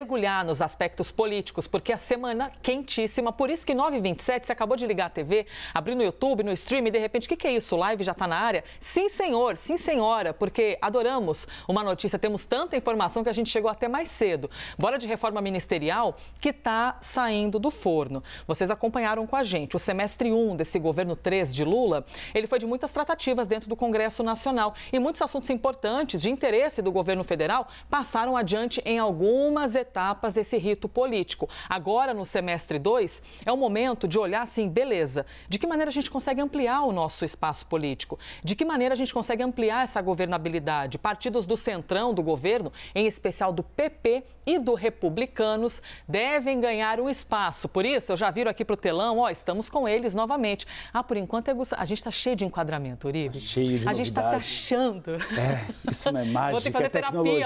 mergulhar nos aspectos políticos, porque a semana quentíssima, por isso que 9h27, você acabou de ligar a TV, abrir no YouTube, no stream, e de repente, o que, que é isso? Live já está na área? Sim, senhor, sim, senhora, porque adoramos uma notícia, temos tanta informação que a gente chegou até mais cedo. Bora de reforma ministerial que está saindo do forno. Vocês acompanharam com a gente o semestre 1 desse governo 3 de Lula, ele foi de muitas tratativas dentro do Congresso Nacional e muitos assuntos importantes de interesse do governo federal passaram adiante em algumas etapas etapas desse rito político. Agora, no semestre 2, é o momento de olhar assim, beleza, de que maneira a gente consegue ampliar o nosso espaço político? De que maneira a gente consegue ampliar essa governabilidade? Partidos do centrão do governo, em especial do PP e do Republicanos, devem ganhar um espaço. Por isso, eu já viro aqui para o telão, ó, estamos com eles novamente. Ah, por enquanto, é, a gente está cheio de enquadramento, Uribe. Tá cheio de A gente está se achando. É, isso não é mágica, Vou ter que é fazer é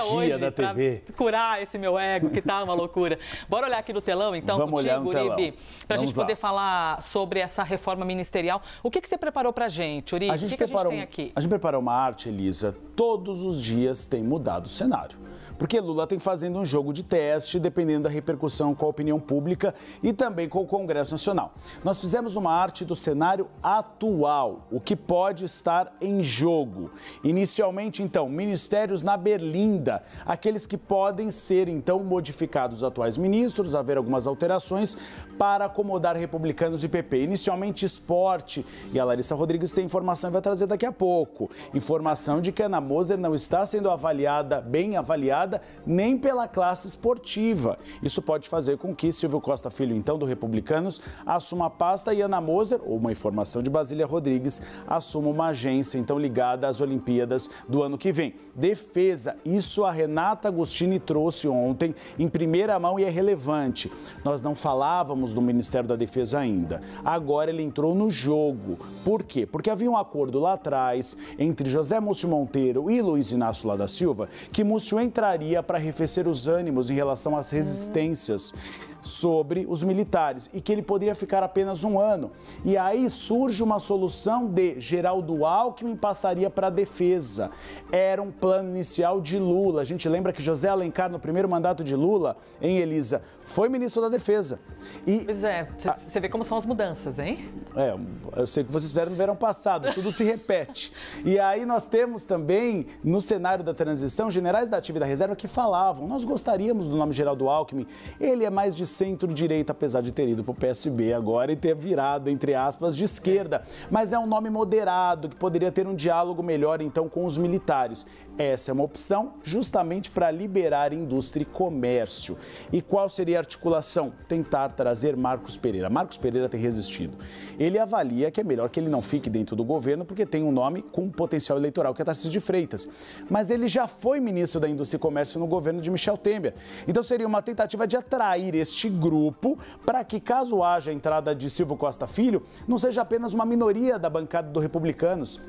terapia hoje TV curar esse meu ego que tá uma loucura. Bora olhar aqui no telão, então, Vamos contigo, olhar no Uribe, para a gente lá. poder falar sobre essa reforma ministerial. O que, que você preparou para gente, Uribe? A gente o que, preparou, que a gente tem aqui? A gente preparou uma arte, Elisa. Todos os dias tem mudado o cenário. Porque Lula tem fazendo um jogo de teste, dependendo da repercussão com a opinião pública e também com o Congresso Nacional. Nós fizemos uma arte do cenário atual, o que pode estar em jogo. Inicialmente, então, ministérios na berlinda, aqueles que podem ser, então, modificados os atuais ministros, haver algumas alterações para acomodar republicanos e PP. Inicialmente, esporte. E a Larissa Rodrigues tem informação e vai trazer daqui a pouco. Informação de que Ana Moser não está sendo avaliada, bem avaliada nem pela classe esportiva. Isso pode fazer com que Silvio Costa Filho, então do Republicanos, assuma a pasta e Ana Moser, ou uma informação de Basília Rodrigues, assuma uma agência então ligada às Olimpíadas do ano que vem. Defesa, isso a Renata Agostini trouxe ontem em primeira mão e é relevante. Nós não falávamos do Ministério da Defesa ainda. Agora ele entrou no jogo. Por quê? Porque havia um acordo lá atrás entre José Múcio Monteiro e Luiz Inácio da Silva que Múcio entraria para arrefecer os ânimos em relação às resistências sobre os militares e que ele poderia ficar apenas um ano. E aí surge uma solução de Geraldo Alckmin passaria para a defesa. Era um plano inicial de Lula. A gente lembra que José Alencar, no primeiro mandato de Lula, em Elisa, foi ministro da defesa. E, pois é, você vê como são as mudanças, hein? É, eu sei que vocês vieram no verão passado, tudo se repete. E aí nós temos também, no cenário da transição, generais da ativa e da reserva que falavam, nós gostaríamos do nome Geraldo Alckmin, ele é mais de centro-direita, apesar de ter ido para o PSB agora e ter virado, entre aspas, de esquerda. Mas é um nome moderado, que poderia ter um diálogo melhor, então, com os militares. Essa é uma opção justamente para liberar indústria e comércio. E qual seria a articulação? Tentar trazer Marcos Pereira. Marcos Pereira tem resistido. Ele avalia que é melhor que ele não fique dentro do governo porque tem um nome com potencial eleitoral, que é Tarcísio de Freitas. Mas ele já foi ministro da Indústria e Comércio no governo de Michel Temer. Então seria uma tentativa de atrair este este grupo para que, caso haja entrada de Silvio Costa Filho, não seja apenas uma minoria da bancada do Republicanos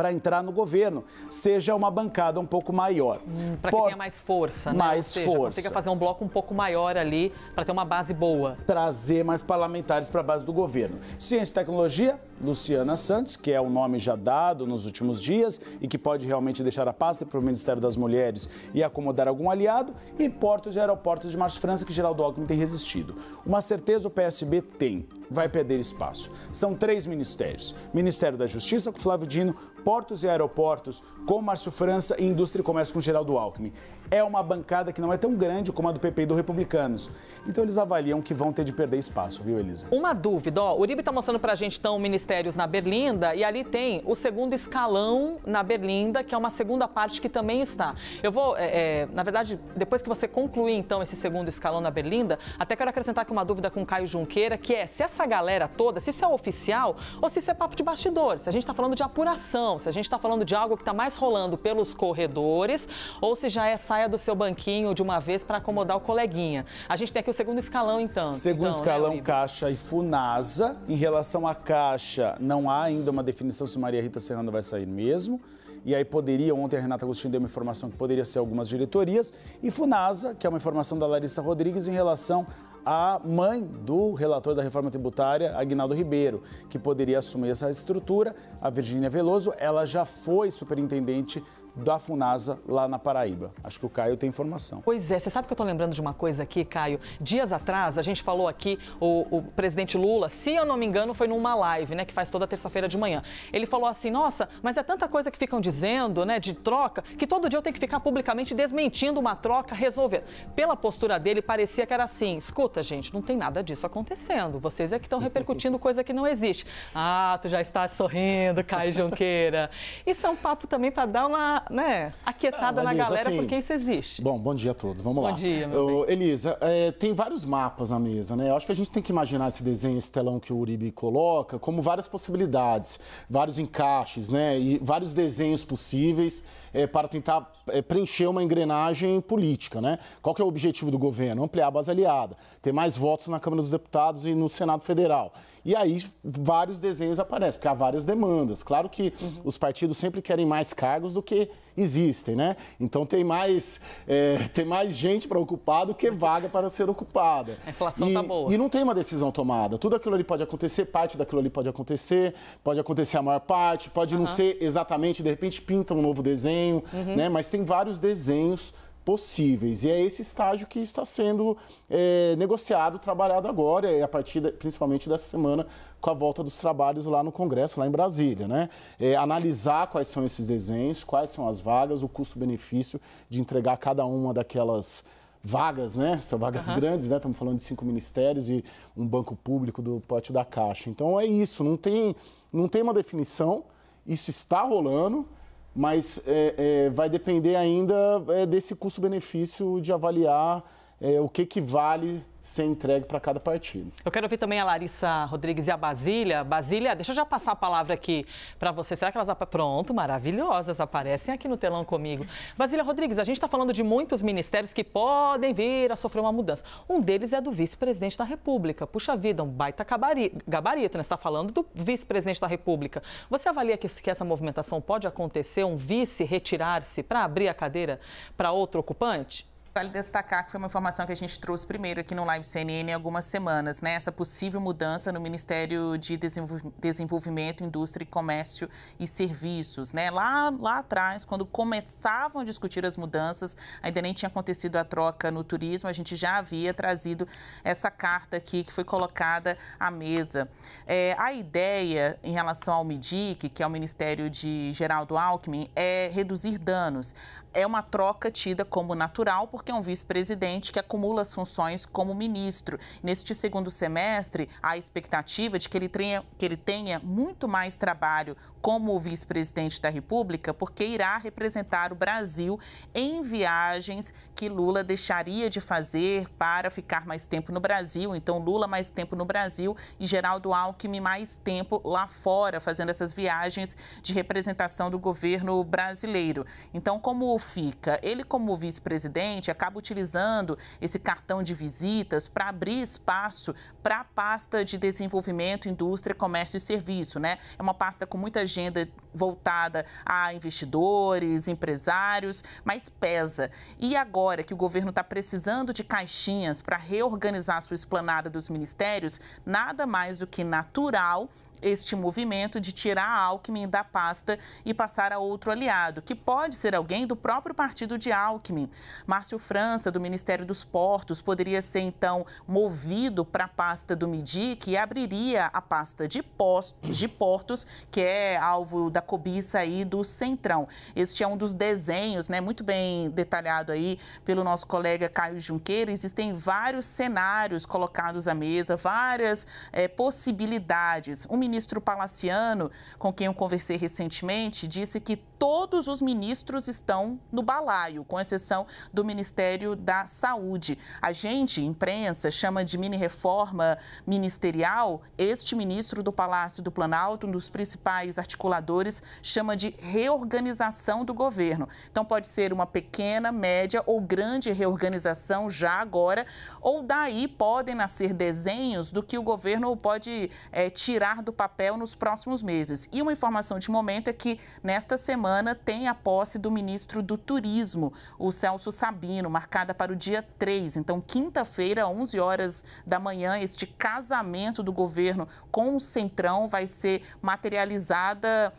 para entrar no governo, seja uma bancada um pouco maior. Hum, para que tenha mais força, né? Mais seja, força. Consiga fazer um bloco um pouco maior ali para ter uma base boa. Trazer mais parlamentares para a base do governo. Ciência e tecnologia, Luciana Santos, que é o um nome já dado nos últimos dias e que pode realmente deixar a pasta para o Ministério das Mulheres e acomodar algum aliado. E portos e aeroportos de Márcio França, que Geraldo Alckmin tem resistido. Uma certeza o PSB tem, vai perder espaço. São três ministérios. Ministério da Justiça, com Flávio Dino, Portos e Aeroportos, com Márcio França e Indústria e Comércio com Geraldo Alckmin. É uma bancada que não é tão grande como a do PP e do Republicanos. Então eles avaliam que vão ter de perder espaço, viu, Elisa? Uma dúvida, ó, o Uribe está mostrando para a gente, então, ministérios na Berlinda, e ali tem o segundo escalão na Berlinda, que é uma segunda parte que também está. Eu vou, é, é, na verdade, depois que você concluir, então, esse segundo escalão na Berlinda, até quero acrescentar aqui uma dúvida com o Caio Junqueira, que é se essa galera toda, se isso é oficial ou se isso é papo de bastidores. A gente está falando de apuração se a gente está falando de algo que está mais rolando pelos corredores ou se já é saia do seu banquinho de uma vez para acomodar o coleguinha. A gente tem aqui o segundo escalão, então. Segundo então, né, escalão, né, Caixa e Funasa. Em relação à Caixa, não há ainda uma definição se Maria Rita Serrano vai sair mesmo e aí poderia, ontem a Renata Agostinho deu uma informação que poderia ser algumas diretorias, e Funasa, que é uma informação da Larissa Rodrigues em relação a mãe do relator da reforma tributária, Agnaldo Ribeiro, que poderia assumir essa estrutura, a Virgínia Veloso, ela já foi superintendente da Funasa lá na Paraíba. Acho que o Caio tem informação. Pois é, você sabe que eu estou lembrando de uma coisa aqui, Caio? Dias atrás, a gente falou aqui, o, o presidente Lula, se eu não me engano, foi numa live, né, que faz toda terça-feira de manhã. Ele falou assim: nossa, mas é tanta coisa que ficam dizendo, né, de troca, que todo dia eu tenho que ficar publicamente desmentindo uma troca, resolver. Pela postura dele, parecia que era assim: escuta, gente, não tem nada disso acontecendo. Vocês é que estão repercutindo coisa que não existe. Ah, tu já está sorrindo, Caio Junqueira. Isso é um papo também para dar uma né, aquietada ah, na galera, assim, porque isso existe. Bom, bom dia a todos, vamos bom lá. Bom dia, meu Elisa, é, tem vários mapas na mesa, né? Eu acho que a gente tem que imaginar esse desenho, esse telão que o Uribe coloca, como várias possibilidades, vários encaixes, né? E vários desenhos possíveis é, para tentar é, preencher uma engrenagem política, né? Qual que é o objetivo do governo? Ampliar a base aliada, ter mais votos na Câmara dos Deputados e no Senado Federal. E aí vários desenhos aparecem, porque há várias demandas. Claro que uhum. os partidos sempre querem mais cargos do que existem, né? Então tem mais, é, tem mais gente para ocupar do que vaga para ser ocupada. A inflação e, tá boa. E não tem uma decisão tomada. Tudo aquilo ali pode acontecer, parte daquilo ali pode acontecer, pode acontecer a maior parte, pode uhum. não ser exatamente, de repente pinta um novo desenho, uhum. né? Mas tem vários desenhos possíveis. E é esse estágio que está sendo é, negociado, trabalhado agora, e a partir de, principalmente dessa semana, com a volta dos trabalhos lá no Congresso, lá em Brasília. Né? É, analisar quais são esses desenhos, quais são as vagas, o custo-benefício de entregar cada uma daquelas vagas, né? São vagas uhum. grandes, né? Estamos falando de cinco ministérios e um banco público do pote da Caixa. Então é isso, não tem, não tem uma definição, isso está rolando mas é, é, vai depender ainda é, desse custo-benefício de avaliar é, o que, que vale ser entregue para cada partido. Eu quero ouvir também a Larissa Rodrigues e a Basília. Basília, deixa eu já passar a palavra aqui para você. Será que elas... Pronto, maravilhosas, aparecem aqui no telão comigo. Basília Rodrigues, a gente está falando de muitos ministérios que podem vir a sofrer uma mudança. Um deles é do vice-presidente da República. Puxa vida, um baita gabarito, né? Está falando do vice-presidente da República. Você avalia que, que essa movimentação pode acontecer, um vice retirar-se para abrir a cadeira para outro ocupante? Vale destacar que foi uma informação que a gente trouxe primeiro aqui no Live CNN há algumas semanas, né? Essa possível mudança no Ministério de Desenvolvimento, Indústria, Comércio e Serviços, né? Lá, lá atrás, quando começavam a discutir as mudanças, ainda nem tinha acontecido a troca no turismo, a gente já havia trazido essa carta aqui que foi colocada à mesa. É, a ideia em relação ao MIDIC, que é o Ministério de Geraldo Alckmin, é reduzir danos. É uma troca tida como natural, porque porque é um vice-presidente que acumula as funções como ministro. Neste segundo semestre, há a expectativa de que ele tenha, que ele tenha muito mais trabalho como vice-presidente da República, porque irá representar o Brasil em viagens que Lula deixaria de fazer para ficar mais tempo no Brasil. Então, Lula mais tempo no Brasil e Geraldo Alckmin mais tempo lá fora, fazendo essas viagens de representação do governo brasileiro. Então, como fica? Ele, como vice-presidente, acaba utilizando esse cartão de visitas para abrir espaço para a pasta de desenvolvimento, indústria, comércio e serviço, né? É uma pasta com muita agenda voltada a investidores, empresários, mas pesa. E agora que o governo está precisando de caixinhas para reorganizar sua esplanada dos ministérios, nada mais do que natural este movimento de tirar a Alckmin da pasta e passar a outro aliado, que pode ser alguém do próprio partido de Alckmin. Márcio França, do Ministério dos Portos, poderia ser então movido para a pasta do MIDIC e abriria a pasta de, postos, de portos, que é alvo da cobiça aí do Centrão. Este é um dos desenhos, né, muito bem detalhado aí pelo nosso colega Caio Junqueira. Existem vários cenários colocados à mesa, várias é, possibilidades. O ministro Palaciano, com quem eu conversei recentemente, disse que todos os ministros estão no balaio, com exceção do Ministério da Saúde. A gente, imprensa, chama de mini-reforma ministerial este ministro do Palácio do Planalto, um dos principais articuladores, chama de reorganização do governo. Então, pode ser uma pequena, média ou grande reorganização já agora, ou daí podem nascer desenhos do que o governo pode é, tirar do papel nos próximos meses. E uma informação de momento é que nesta semana tem a posse do ministro do Turismo, o Celso Sabino, marcada para o dia 3. Então, quinta-feira, 11 horas da manhã, este casamento do governo com o Centrão vai ser materializada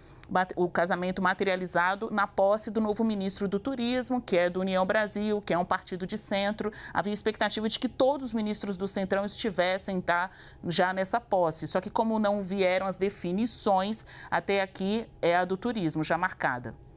o casamento materializado na posse do novo ministro do Turismo, que é do União Brasil, que é um partido de centro. Havia expectativa de que todos os ministros do Centrão estivessem tá, já nessa posse. Só que, como não vieram as definições, até aqui é a do turismo já marcada.